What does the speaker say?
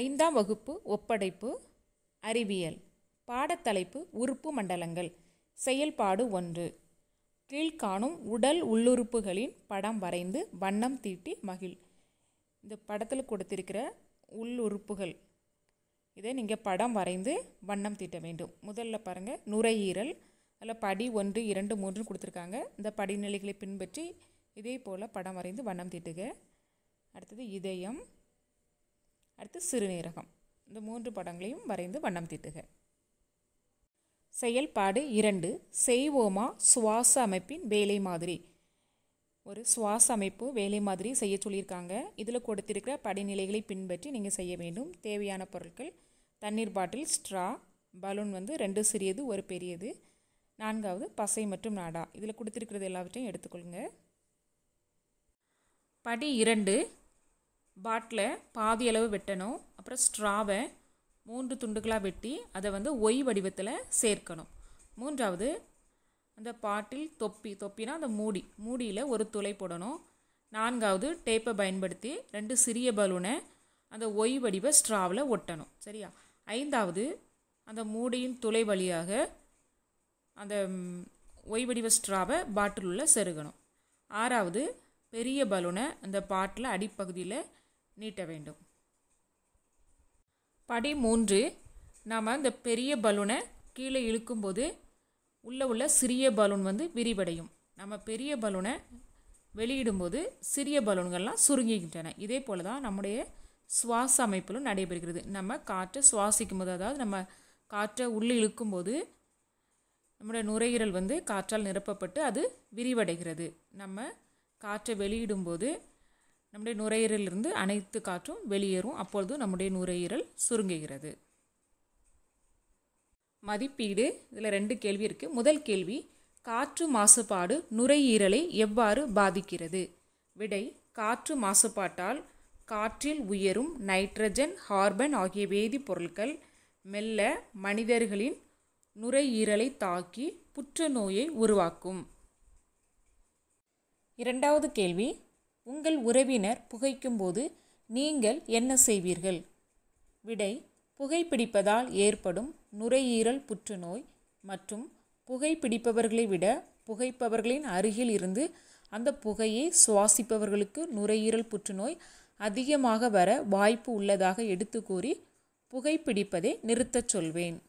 ஐந்தாம் வகுப்பு ஒப்படைப்பு அறிவியல் பாடத்தலைப்பு உறுப்பு மண்டலங்கள் செயல்பாடு ஒன்று கீழ்காணும் உடல் உள்ளுறுப்புகளின் படம் வரைந்து வண்ணம் தீட்டி மகிழ் இந்த படத்தில் கொடுத்திருக்கிற உள்ளுறுப்புகள் இதை நீங்கள் படம் வரைந்து வண்ணம் தீட்ட வேண்டும் முதல்ல பாருங்கள் நுரையீரல் அதில் படி ஒன்று இரண்டு மூன்று கொடுத்துருக்காங்க இந்த படிநிலைகளை பின்பற்றி இதே போல் படம் வரைந்து வண்ணம் தீட்டுக அடுத்தது இதயம் அடுத்து சிறுநீரகம் இந்த மூன்று படங்களையும் வரைந்து வண்ணம் தீட்டுக செயல்பாடு இரண்டு செய்வோமா சுவாச அமைப்பின் வேலை மாதிரி ஒரு சுவாச அமைப்பு வேலை மாதிரி செய்ய சொல்லியிருக்காங்க இதில் கொடுத்திருக்கிற படிநிலைகளை பின்பற்றி நீங்கள் செய்ய வேண்டும் தேவையான பொருட்கள் தண்ணீர் பாட்டில் ஸ்ட்ரா பலூன் வந்து ரெண்டு சிறியது ஒரு பெரியது நான்காவது பசை மற்றும் நாடா இதில் கொடுத்துருக்கிறது எல்லாவற்றையும் எடுத்துக்கொள்ளுங்க படி இரண்டு பாட்டில் பாதி அளவு வெட்டணும் அப்புறம் ஸ்ட்ராவை மூன்று துண்டுகளாக வெட்டி அதை வந்து ஒய் வடிவத்தில் சேர்க்கணும் மூன்றாவது அந்த பாட்டில் தொப்பி தொப்பினா அந்த மூடி மூடியில் ஒரு துளை போடணும் நான்காவது டேப்பை பயன்படுத்தி ரெண்டு சிறிய பலூனை அந்த ஒய் வடிவ ஸ்ட்ராவில் ஒட்டணும் சரியா ஐந்தாவது அந்த மூடியின் துளை வழியாக அந்த ஒய் வடிவ ஸ்ட்ராவை பாட்டிலுள்ள செருகணும் ஆறாவது பெரிய பலூனை அந்த பாட்டில் அடிப்பகுதியில் நீட்ட வேண்டும் படி மூன்று நாம் இந்த பெரிய பலூனை கீழே இழுக்கும்போது உள்ளே உள்ள சிறிய பலூன் வந்து விரிவடையும் நம்ம பெரிய பலூனை வெளியிடும்போது சிறிய பலூன்கள்லாம் சுருங்கிக்கின்றன இதே போல் தான் நம்முடைய சுவாச அமைப்பிலும் நடைபெறுகிறது நம்ம காற்றை சுவாசிக்கும் போது அதாவது நம்ம காற்றை உள்ளே இழுக்கும்போது நம்முடைய நுரையீரல் வந்து காற்றால் நிரப்பப்பட்டு அது விரிவடைகிறது நம்ம காற்றை வெளியிடும்போது நம்முடைய நுரையீரலிருந்து அனைத்து காற்றும் வெளியேறும் அப்பொழுது நம்முடைய நுரையீரல் சுருங்குகிறது மதிப்பீடு இதில் ரெண்டு கேள்வி இருக்குது முதல் கேள்வி காற்று மாசுபாடு நுரையீரலை எவ்வாறு பாதிக்கிறது விடை காற்று மாசுபாட்டால் காற்றில் உயரும் நைட்ரஜன் ஹார்பன் ஆகிய வேதிப்பொருட்கள் மெல்ல மனிதர்களின் நுரையீரலை தாக்கி புற்றுநோயை உருவாக்கும் இரண்டாவது கேள்வி உங்கள் உறவினர் புகைக்கும்போது நீங்கள் என்ன செய்வீர்கள் விடை புகைப்பிடிப்பதால் ஏற்படும் நுரையீரல் புற்றுநோய் மற்றும் புகைப்பிடிப்பவர்களை விட புகைப்பவர்களின் அருகில் இருந்து அந்த புகையை சுவாசிப்பவர்களுக்கு நுரையீரல் புற்றுநோய் அதிகமாக வர வாய்ப்பு உள்ளதாக எடுத்துக்கூறி புகைப்பிடிப்பதை நிறுத்தச் சொல்வேன்